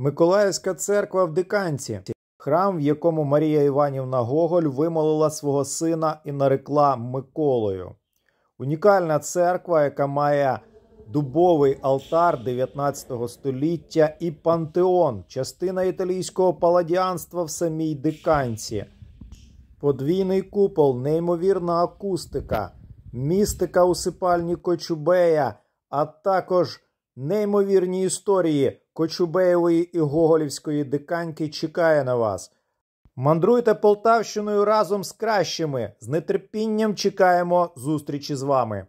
Миколаївська церква в Диканці, храм, в якому Марія Іванівна Гоголь вимолила свого сина і нарекла Миколою. Унікальна церква, яка має дубовий алтар 19 століття і пантеон, частина італійського паладіанства в самій Диканці, подвійний купол, неймовірна акустика, містика усипальні Кочубея, а також неймовірні історії. Кочубеєвої і Гоголівської диканьки чекає на вас. Мандруйте Полтавщиною разом з кращими. З нетерпінням чекаємо зустрічі з вами.